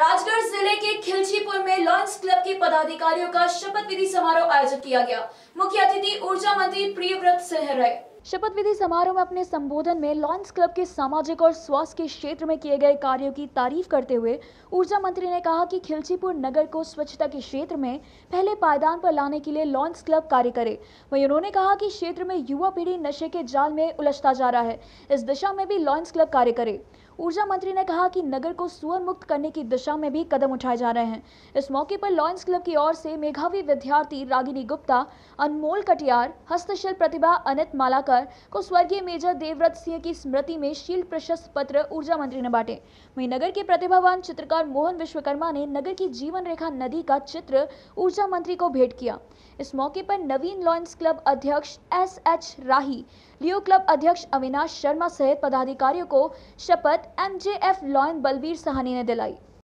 राजगढ़ जिले के खिलचीपुर में लॉन्स क्लब के पदाधिकारियों का शपथ विधि समारोह आयोजित किया गया मुख्य अतिथि ऊर्जा मंत्री प्रियव्रत सिंह रहे शपथ विधि समारोह में अपने संबोधन में लॉन्स क्लब के सामाजिक और स्वास्थ्य के क्षेत्र में किए गए कार्यों की तारीफ करते हुए ऊर्जा मंत्री ने कहा कि खिलचीपुर नगर को स्वच्छता के क्षेत्र में पहले पायदान पर लाने के लिए लॉन्स क्लब कार्य करे वहीं उन्होंने कहा कि क्षेत्र में युवा पीढ़ी नशे के जाल में उलझता जा रहा है इस दिशा में भी लॉन्स क्लब कार्य करे ऊर्जा मंत्री ने कहा कि नगर को सुअर मुक्त करने की दिशा में भी कदम उठाए जा रहे हैं इस मौके पर लॉयंस क्लब की ओर से मेघावी विद्यार्थी रागिनी गुप्ता अनमोल कटियार हस्तशिल्प प्रतिभा अनित मालाकर को स्वर्गीय मेजर देवव्रत सिंह की स्मृति में शील्ड प्रशस्त पत्र ऊर्जा मंत्री ने बांटे वही नगर के प्रतिभावान चित्रकार मोहन विश्वकर्मा ने नगर की जीवन रेखा नदी का चित्र ऊर्जा मंत्री को भेंट किया इस मौके पर नवीन लॉयंस क्लब अध्यक्ष S H Rahi Leo club अध्यक्ष अविनाश शर्मा सहित पदाधिकारियों को शपथ एमजेएफ लॉयन बलवीर सहानी ने दिलाई